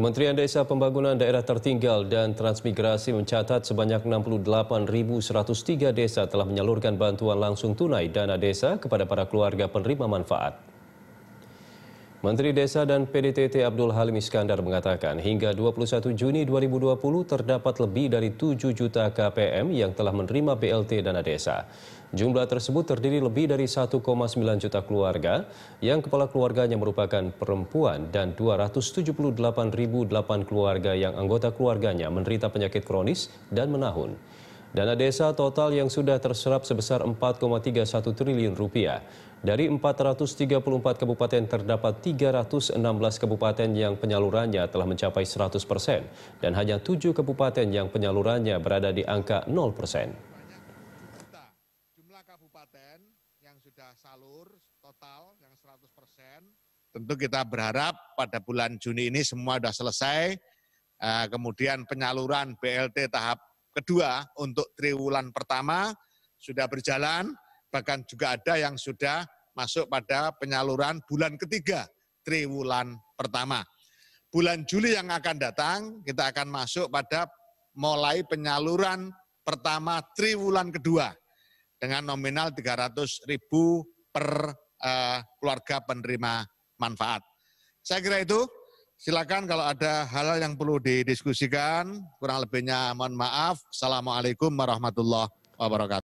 Kementerian Desa Pembangunan Daerah Tertinggal dan Transmigrasi mencatat sebanyak 68.103 desa telah menyalurkan bantuan langsung tunai dana desa kepada para keluarga penerima manfaat. Menteri Desa dan PDTT Abdul Halim Iskandar mengatakan hingga 21 Juni 2020 terdapat lebih dari 7 juta KPM yang telah menerima BLT dana desa. Jumlah tersebut terdiri lebih dari 1,9 juta keluarga yang kepala keluarganya merupakan perempuan dan 278.008 keluarga yang anggota keluarganya menderita penyakit kronis dan menahun. Dana desa total yang sudah terserap sebesar 4,31 triliun rupiah. Dari 434 kabupaten terdapat 316 kabupaten yang penyalurannya telah mencapai 100 persen dan hanya 7 kabupaten yang penyalurannya berada di angka 0 persen. Jumlah kabupaten yang sudah salur total yang 100 persen. Tentu kita berharap pada bulan Juni ini semua sudah selesai. Eh, kemudian penyaluran BLT tahap kedua untuk triwulan pertama sudah berjalan bahkan juga ada yang sudah masuk pada penyaluran bulan ketiga triwulan pertama. Bulan Juli yang akan datang kita akan masuk pada mulai penyaluran pertama triwulan kedua dengan nominal 300 ribu per uh, keluarga penerima manfaat. Saya kira itu. Silakan kalau ada hal-hal yang perlu didiskusikan, kurang lebihnya mohon maaf. Assalamualaikum warahmatullahi wabarakatuh.